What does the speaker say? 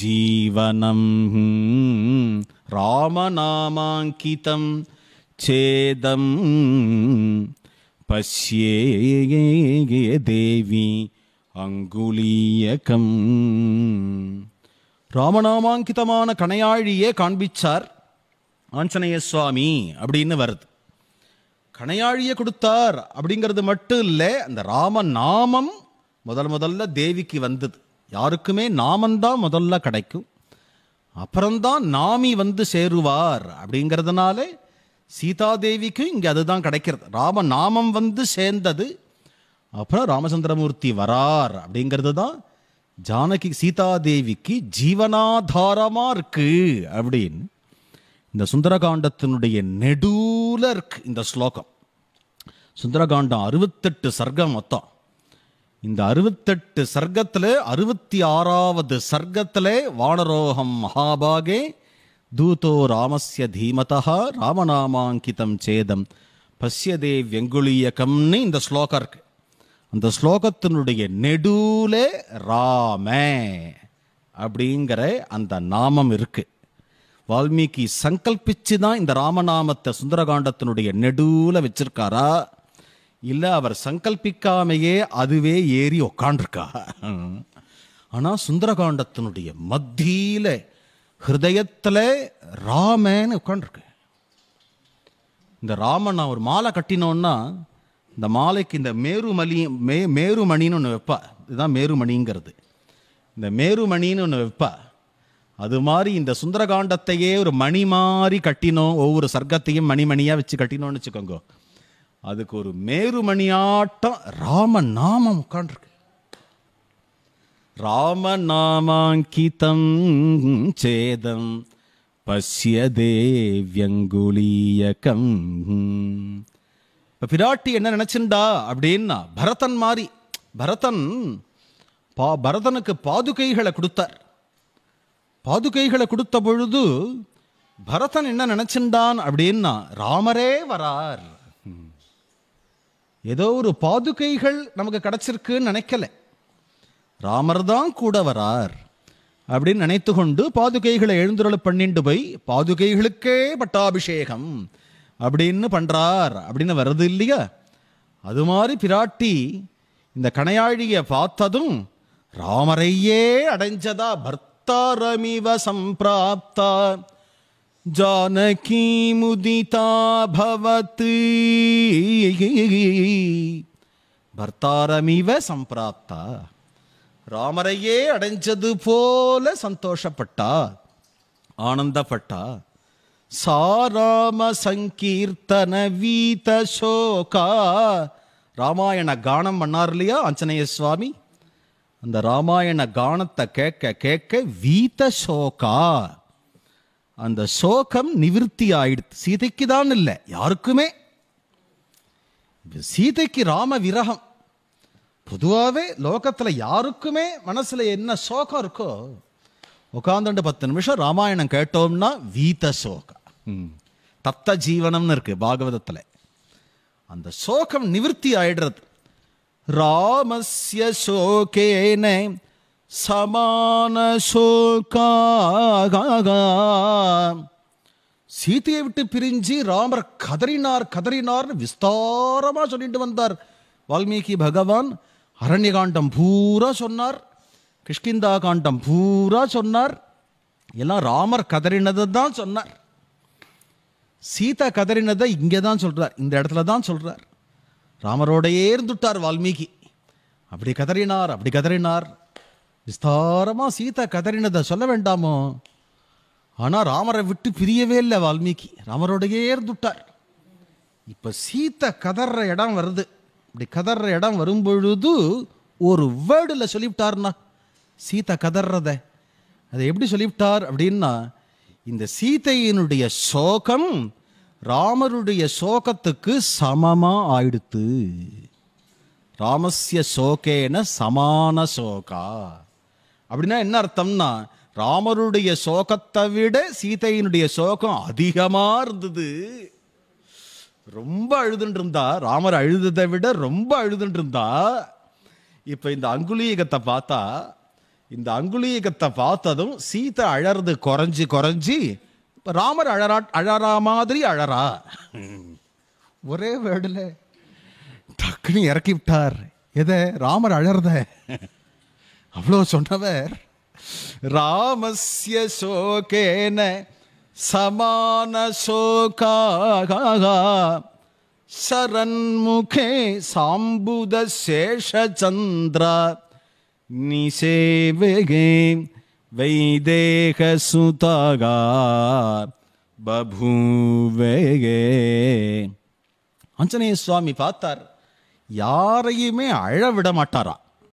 ஜீவனம் ராமநாமாங்கிதம் சேதம் पश्ये தேவி அங்குலீயகம் ராமநாமாங்கிதமான கணையாழியே காண்பிச்சார் ஆஞ்சநேய சுவாமி அப்படின்னு வருது கணையாழியை கொடுத்தார் அப்படிங்கிறது மட்டும் இல்லை அந்த ராமநாமம் முதல் முதல்ல தேவிக்கு வந்தது யாருக்குமே நாமந்தான் முதல்ல கிடைக்கும் அப்புறம்தான் நாமி வந்து சேருவார் அப்படிங்கிறதுனால சீதாதேவிக்கும் இங்கே அதுதான் கிடைக்கிறது ராம நாமம் வந்து சேர்ந்தது அப்புறம் ராமச்சந்திரமூர்த்தி வரார் அப்படிங்கிறது தான் ஜானகி சீதாதேவிக்கு ஜீவனாதாரமாக இருக்கு அப்படின்னு இந்த சுந்தரகாண்டத்தினுடைய நெடூல இருக்கு இந்த ஸ்லோகம் சுந்தரகாண்டம் அறுபத்தெட்டு சர்க்கம் மொத்தம் இந்த அறுபத்தெட்டு சர்க்கத்தில் அறுபத்தி ஆறாவது சர்க்கத்தில் வானரோகம் மகாபாகே தூதோ ராமஸ்ய தீமதா ராமநாமாங்கிதம் சேதம் பசியதே வெங்குளியகம்னு இந்த ஸ்லோகம் இருக்கு அந்த ஸ்லோகத்தினுடைய நெடுல ராம அப்படிங்கிற அந்த நாமம் இருக்கு வால்மீகி சங்கல்பிச்சு தான் இந்த ராமநாமத்தை சுந்தரகாண்டத்தினுடைய நெடுவில் வச்சிருக்காரா இல்லை அவர் சங்கல்பிக்காமையே அதுவே ஏறி உக்காண்டிருக்கா ஆனால் சுந்தரகாண்டத்தினுடைய மத்தியில ஹிருதயத்துல ராமன்னு உட்காண்டிருக்கு இந்த ராமன் நான் ஒரு மாலை கட்டினோன்னா இந்த மாலைக்கு இந்த மேருமலி மே மேருமணின்னு ஒன்று வைப்பா இதுதான் மேருமணிங்கிறது இந்த மேருமணின்னு ஒன்று வைப்பா அது மாதிரி இந்த சுந்தரகாண்டத்தையே ஒரு மணி மாதிரி கட்டினோம் ஒவ்வொரு சர்க்கத்தையும் மணிமணியாக வச்சு கட்டினோன்னு வச்சுக்கோங்க அதுக்கு ஒரு மேருமணியாட்டம் ராம நாமம் உட்காண்டிருக்கு நாமாங்கிதம் சேதம் பசிய தேவியங்குலியகம் இப்போ பிராட்டி என்ன நினச்சிண்டா அப்படின்னா பரதன் மாதிரி பரதன் பா பரதனுக்கு பாதுகைகளை கொடுத்தார் பாதுகைகளை கொடுத்த பொழுது பரதன் என்ன நினச்சின்றான் அப்படின்னா ராமரே வரார் ஏதோ ஒரு பாதுகைகள் நமக்கு கிடச்சிருக்குன்னு நினைக்கல ராமர் தான் கூட வரார் அப்படின்னு நினைத்து கொண்டு பாதுகைகளை எழுந்துருள பண்ணிண்டு போய் பாதுகைகளுக்கே பட்டாபிஷேகம் அப்படின்னு பண்ணுறார் அப்படின்னு வருது இல்லையா அது மாதிரி பிராட்டி இந்த கணையாழியை பார்த்ததும் ராமரையே அடைஞ்சதா பர்த்தாரமிவ சம்பிராப்தா जानकी मुदिता भवति சம்பிராப்தா ராமரையே அடைஞ்சது போல சந்தோஷப்பட்டா ஆனந்தப்பட்டா சாராம சங்கீர்த்தன வீத சோகா ராமாயண கானம் பண்ணார் இல்லையா ஆஞ்சநேய சுவாமி அந்த ராமாயண கானத்தை கேட்க கேட்க வீத சோகா அந்த சோகம் நிவிற்த்தி ஆயிடுத்து சீதைக்கு தான் இல்லை யாருக்குமே சீதைக்கு ராம விரகம் பொதுவாகவே லோகத்தில் யாருக்குமே மனசில் என்ன சோகம் இருக்கோ உட்காந்துண்டு பத்து நிமிஷம் ராமாயணம் கேட்டோம்னா வீத சோகம் தப்த ஜீவனம்னு இருக்குது பாகவதத்தில் அந்த சோகம் நிவிருத்தி ஆயிடுறது ராமஸ்ய சோகேன சமான சீத்தையை விட்டு பிரிஞ்சு ராமர் கதறினார் கதறினார்னு விஸ்தாரமாக சொல்லிட்டு வந்தார் வால்மீகி பகவான் அரண்யகாண்டம் பூரா சொன்னார் கிஷ்கிந்தா காண்டம் பூரா சொன்னார் எல்லாம் ராமர் கதறினதை தான் சொன்னார் சீதா கதறினதை இங்கே தான் சொல்கிறார் இந்த இடத்துல தான் சொல்கிறார் ராமரோடையே இருந்துட்டார் வால்மீகி அப்படி கதறினார் அப்படி கதறினார் விஸ்தாரமாக சீதா கதறினதை சொல்ல வேண்டாமோ ஆனால் ராமரை விட்டு பிரியவே இல்லை வால்மீகி ராமரோடையே இருந்துட்டார் இப்போ சீத்தை கதற இடம் வருது இப்படி கதற இடம் வரும்பொழுது ஒரு வேர்டில் சொல்லிவிட்டார்னா சீத்தை கதறத அதை எப்படி சொல்லிவிட்டார் அப்படின்னா இந்த சீத்தையினுடைய சோகம் ராமருடைய சோகத்துக்கு சமமாக ஆயிடுத்து ராமஸ்ய சோகேன சமான சோகா அப்படின்னா என்ன அர்த்தம்னா ராமருடைய சோகத்தை விட சீதையினுடைய சோகம் அதிகமா இருந்தது ரொம்ப அழுதுன்னு இருந்தா ராமர் அழுததை விட ரொம்ப அழுதுன்னு இருந்தா இப்ப இந்த அங்குலீகத்தை பார்த்தா இந்த அங்குலீகத்தை பார்த்ததும் சீதை அழறது குறைஞ்சி குறைஞ்சி ராமர் அழறா அழறா மாதிரி அழறா ஒரே வேர்டில் டக்குன்னு இறக்கி விட்டார் எதை ராமர் அழறத அவ்வளோ சொன்னவர் ராமஸ்ய சோகேன சமான சோகாக சரண்முகே சாம்புத சேஷச்சந்திரா நிசேவகே வைதேக சுதாகா பபூவேகே ஆஞ்சநேய சுவாமி பார்த்தார் யாரையுமே அழ விட மாட்டாரா